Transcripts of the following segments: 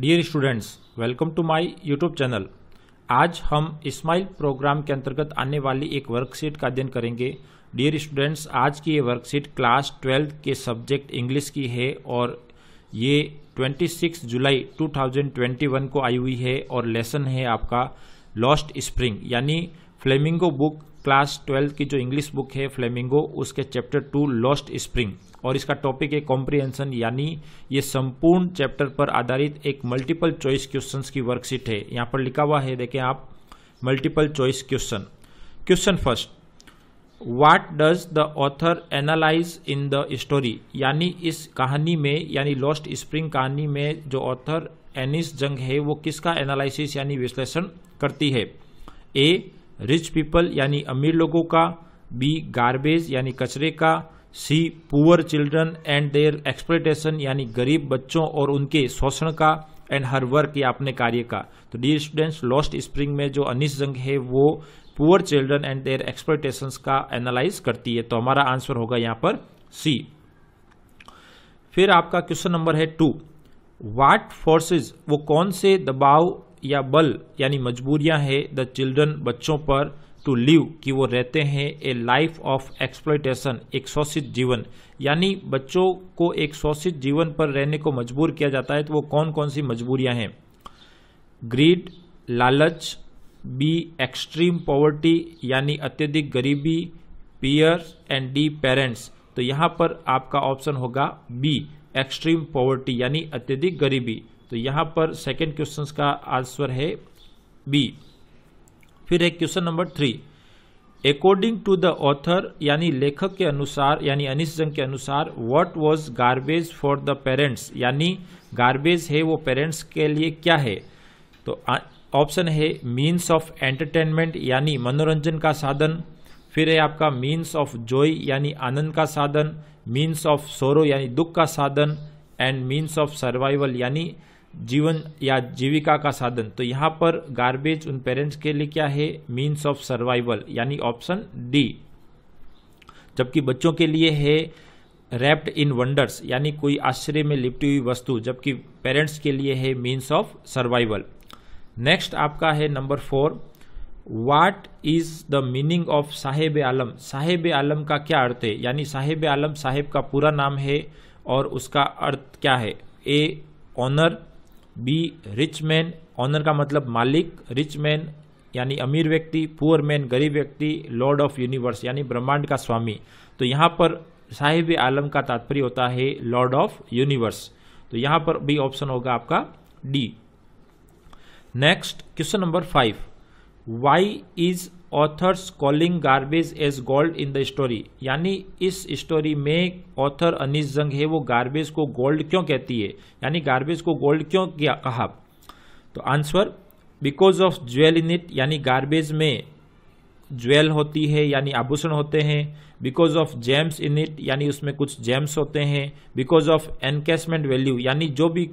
dear students welcome to my YouTube channel आज हम Ismail programme के अंतर्गत आने वाली एक वर्कशीट का अध्ययन करेंगे डियर स्टूडेंट्स आज की ये वर्कशीट क्लास ट्वेल्थ के सब्जेक्ट इंग्लिश की है और ये 26 जुलाई 2021 को आई हुई है और लेसन है आपका लॉस्ट स्प्रिंग यानी फ्लेमिंगो बुक क्लास ट्वेल्थ की जो इंग्लिश बुक है फ्लेमिंगो उसके चैप्टर टू लॉस्ट स्प्रिंग और इसका टॉपिक है कॉम्प्रिहेंशन यानी ये संपूर्ण चैप्टर पर आधारित एक मल्टीपल चॉइस क्वेश्चन की वर्कशीट है यहाँ पर लिखा हुआ है देखें आप multiple choice question question first what does the author analyse in the story यानी इस कहानी में यानी लॉस्ट स्प्रिंग कहानी में जो ऑथर एनिस जंग है वो किसका एनालिस यानी विश्लेषण करती है ए रिच पीपल यानी अमीर लोगों का बी गार्बेज यानी कचरे का C poor children and their exploitation यानी गरीब बच्चों और उनके शोषण का एंड हर वर्क या अपने कार्य का तो डी स्टूडेंट्स लॉस्ट स्प्रिंग में जो अनिश जंग है वो poor children and their exploitation का एनालाइज करती है तो हमारा आंसर होगा यहाँ पर सी फिर आपका क्वेश्चन नंबर है टू वाट फोर्सेज वो कौन से दबाव या बल यानी मजबूरियां हैं द चिल्ड्रन बच्चों पर टू लिव कि वो रहते हैं ए लाइफ ऑफ एक्सप्लोइटेशन एक शोषित जीवन यानी बच्चों को एक शोषित जीवन पर रहने को मजबूर किया जाता है तो वो कौन कौन सी मजबूरियां हैं ग्रीड लालच बी एक्सट्रीम पॉवर्टी यानी अत्यधिक गरीबी पीयर एंड डी पेरेंट्स तो यहां पर आपका ऑप्शन होगा बी एक्सट्रीम पॉवर्टी यानी अत्यधिक गरीबी तो यहां पर सेकेंड क्वेश्चन का आंसर है बी फिर है question number three according to the author यानी लेखक के अनुसार यानी अनिश जंग के अनुसार what was garbage for the parents यानी गार्बेज है वो पेरेंट्स के लिए क्या है तो ऑप्शन है मीन्स ऑफ एंटरटेनमेंट यानी मनोरंजन का साधन फिर है आपका मीन्स ऑफ जॉय यानी आनंद का साधन मीन्स ऑफ सोरो यानी दुख का साधन एंड मीन्स ऑफ सर्वाइवल यानी जीवन या जीविका का साधन तो यहाँ पर गार्बेज उन पेरेंट्स के लिए क्या है मीन्स ऑफ सर्वाइवल यानी ऑप्शन डी जबकि बच्चों के लिए है रैप्ड इन वंडर्स यानी कोई आश्चर्य में लिपटी हुई वस्तु जबकि पेरेंट्स के लिए है मीन्स ऑफ सर्वाइवल नेक्स्ट आपका है number four what is the meaning of Saheb Alam Saheb Alam का क्या अर्थ है यानी साहेब आलम साहेब का पूरा नाम है और उसका अर्थ क्या है A owner B rich man owner का मतलब मालिक रिच मैन यानी अमीर व्यक्ति पुअर मैन गरीब व्यक्ति लॉर्ड ऑफ यूनिवर्स यानी ब्रह्मांड का स्वामी तो यहाँ पर साहिब आलम का तात्पर्य होता है लॉर्ड ऑफ यूनिवर्स तो यहाँ पर भी ऑप्शन होगा आपका D next question number five why is author's calling garbage as gold in the story यानी इस स्टोरी में ऑथर अनिश जंग है वो गार्बेज को गोल्ड क्यों कहती है यानी गार्बेज को गोल्ड क्यों कहा तो answer because of jewel in it यानी गार्बेज में ज्वेल होती है यानी आभूषण होते हैं because of gems in it यानी उसमें कुछ जेम्स होते हैं बिकॉज ऑफ एनकेसमेंट वैल्यू यानी जो भी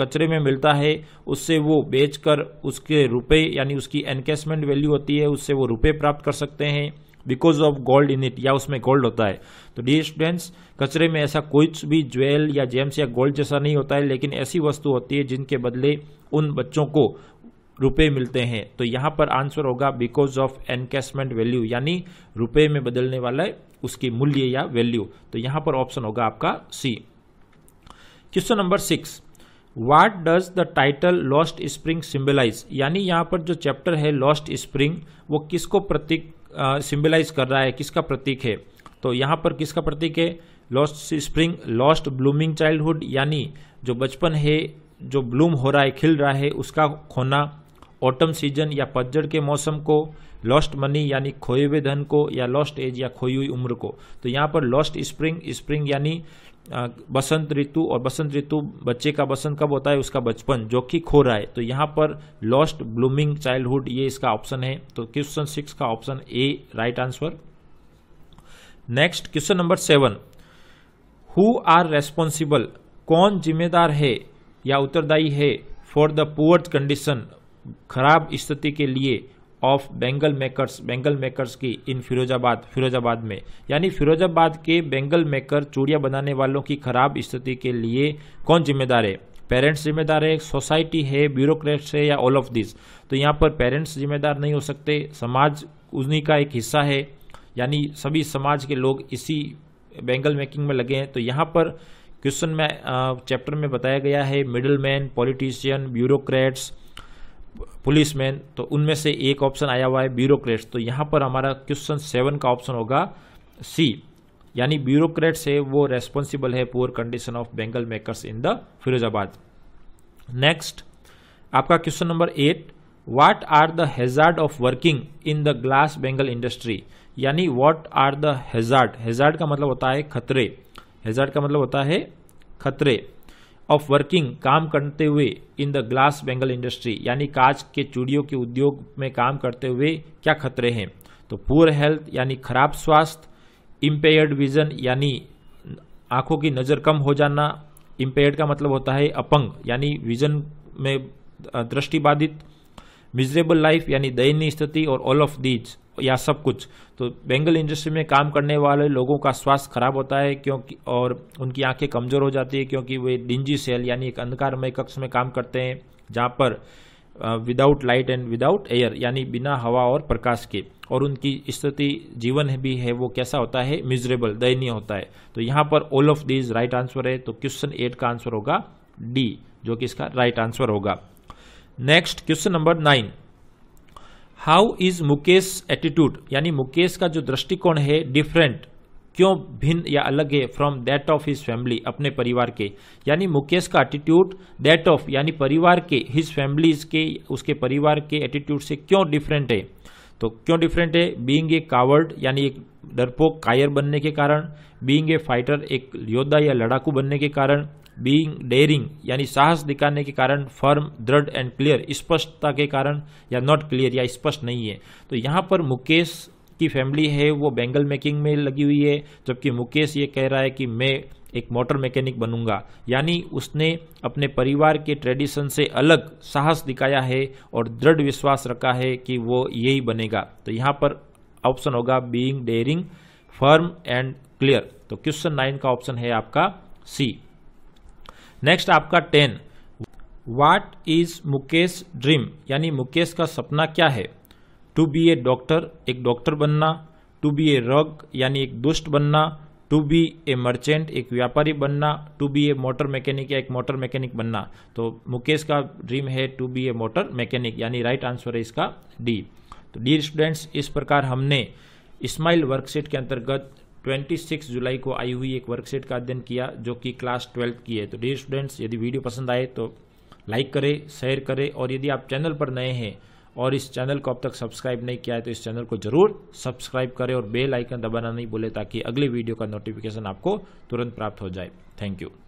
कचरे में मिलता है उससे वो बेचकर उसके रुपए यानी उसकी एनकेसमेंट वैल्यू होती है उससे वो रुपए प्राप्त कर सकते हैं because of gold in it या उसमें गोल्ड होता है तो डी स्टूडेंट्स कचरे में ऐसा कोई भी ज्वेल या जेम्स या गोल्ड जैसा नहीं होता है लेकिन ऐसी वस्तु होती है जिनके बदले उन बच्चों को रुपए मिलते हैं तो यहाँ पर आंसर होगा बिकॉज ऑफ एनकेसमेंट वैल्यू यानी रुपए में बदलने वाला है उसकी मूल्य या वैल्यू तो यहाँ पर ऑप्शन होगा आपका C question number six what does the title Lost Spring symbolise यानी यहाँ पर जो चैप्टर है लॉस्ट स्प्रिंग वो किसको प्रतीक सिम्बलाइज कर रहा है किसका प्रतीक है तो यहाँ पर किसका प्रतीक है Lost Spring lost blooming childhood यानी जो बचपन है जो ब्लूम हो रहा है खिल रहा है उसका खोना ऑटम सीजन या पतझड़ के मौसम को लॉस्ट मनी यानी खोए हुए धन को या लॉस्ट एज या खोई हुई उम्र को तो यहाँ पर लॉस्ट स्प्रिंग स्प्रिंग यानी बसंत ऋतु और बसंत ऋतु बच्चे का बसंत कब होता है उसका बचपन जो कि खो रहा है तो यहाँ पर लॉस्ट ब्लूमिंग चाइल्डहुड ये इसका ऑप्शन है तो क्वेश्चन सिक्स का option A right answer next question number seven who are responsible कौन जिम्मेदार है या उत्तरदायी है फॉर द पुअर्थ कंडीशन खराब स्थिति के लिए of bangle makers bangle makers की इन फिरोजाबाद फिरोजाबाद में यानी फिरोजाबाद के बेंगल मेकर चूड़िया बनाने वालों की खराब स्थिति के लिए कौन जिम्मेदार है पेरेंट्स जिम्मेदार है सोसाइटी है ब्यूरोक्रेट्स है या ऑल ऑफ दिस तो यहाँ पर पेरेंट्स जिम्मेदार नहीं हो सकते समाज उन्हीं का एक हिस्सा है यानी सभी समाज के लोग इसी बेंगल मेकिंग में लगे हैं तो यहाँ पर क्वेश्चन में चैप्टर में बताया गया है middle man politician bureaucrats policeman तो उनमें से एक ऑप्शन आया हुआ है ब्यूरोक्रेट्स तो यहाँ पर हमारा क्वेश्चन सेवन का ऑप्शन होगा सी यानी ब्यूरोक्रेट्स है वो रेस्पॉन्सिबल है poor condition of bangle makers in the Firozabad next आपका question number eight what are the hazard of working in the glass bangle industry यानी what are the hazard hazard का मतलब होता है खतरे हेजार्ड का मतलब होता है खतरे ऑफ वर्किंग काम करते हुए in the glass bangle industry यानी कांच के चूड़ियों के उद्योग में काम करते हुए क्या खतरे हैं तो पुअर हेल्थ यानी खराब स्वास्थ्य इम्पेयर्ड विजन यानी आंखों की नज़र कम हो जाना इम्पेयर्ड का मतलब होता है अपंग यानी विजन में दृष्टिबाधित मिजरेबल लाइफ यानी दयनीय स्थिति और ऑल ऑफ दीज या सब कुछ तो बेंगल इंडस्ट्री में काम करने वाले लोगों का स्वास्थ्य खराब होता है क्योंकि और उनकी आंखें कमज़ोर हो जाती है क्योंकि वे डिंजी सेल यानी एक अंधकारमय कक्ष में काम करते हैं जहाँ पर without light and without air यानी बिना हवा और प्रकाश के और उनकी स्थिति जीवन भी है वो कैसा होता है मिजरेबल दयनीय होता है तो यहाँ पर all of these right answer है तो क्वेश्चन एट का आंसर होगा डी जो कि इसका राइट आंसर होगा next question number nine how is Mukesh attitude यानी मुकेश का जो दृष्टिकोण है डिफरेंट क्यों भिन्न या अलग है from that of his family अपने परिवार के यानी मुकेश का एटीट्यूड दैट ऑफ यानी परिवार के हिज फैमिलीज के उसके परिवार के एटीट्यूड से क्यों डिफरेंट है तो क्यों डिफरेंट है बीइंग ए कावर्ड यानी एक डरपोक कायर बनने के कारण बीइंग ए फाइटर एक योद्धा या लड़ाकू बनने के कारण बीइंग डेयरिंग यानी साहस दिखाने के कारण फर्म दृढ़ एंड क्लियर स्पष्टता के कारण या नॉट क्लियर या स्पष्ट नहीं है तो यहाँ पर मुकेश की फैमिली है वो बेंगल मेकिंग में लगी हुई है जबकि मुकेश ये कह रहा है कि मैं एक मोटर मैकेनिक बनूंगा यानी उसने अपने परिवार के ट्रेडिशन से अलग साहस दिखाया है और दृढ़ विश्वास रखा है कि वो यही बनेगा तो यहाँ पर ऑप्शन होगा being daring firm and clear तो क्वेश्चन नाइन का ऑप्शन है आपका सी नेक्स्ट आपका ten what is Mukesh dream यानी मुकेश का सपना क्या है टू बी ए डॉक्टर एक डॉक्टर बनना टू बी ए रग यानी एक दुष्ट बनना टू बी ए मर्चेंट एक व्यापारी बनना to be a motor mechanic या एक मोटर मैकेनिक बनना तो मुकेश का ड्रीम है to be a motor mechanic यानी राइट आंसर है इसका डी तो डी स्टूडेंट्स इस प्रकार हमने इस्माइल वर्कशीट के अंतर्गत 26 जुलाई को आई हुई एक वर्कशीट का अध्ययन किया जो कि क्लास ट्वेल्थ की है तो डी स्टूडेंट्स यदि वीडियो पसंद आए तो लाइक करें शेयर करें और यदि आप चैनल पर नए हैं और इस चैनल को अब तक सब्सक्राइब नहीं किया है तो इस चैनल को जरूर सब्सक्राइब करें और बेल आइकन दबाना नहीं बोले ताकि अगले वीडियो का नोटिफिकेशन आपको तुरंत प्राप्त हो जाए थैंक यू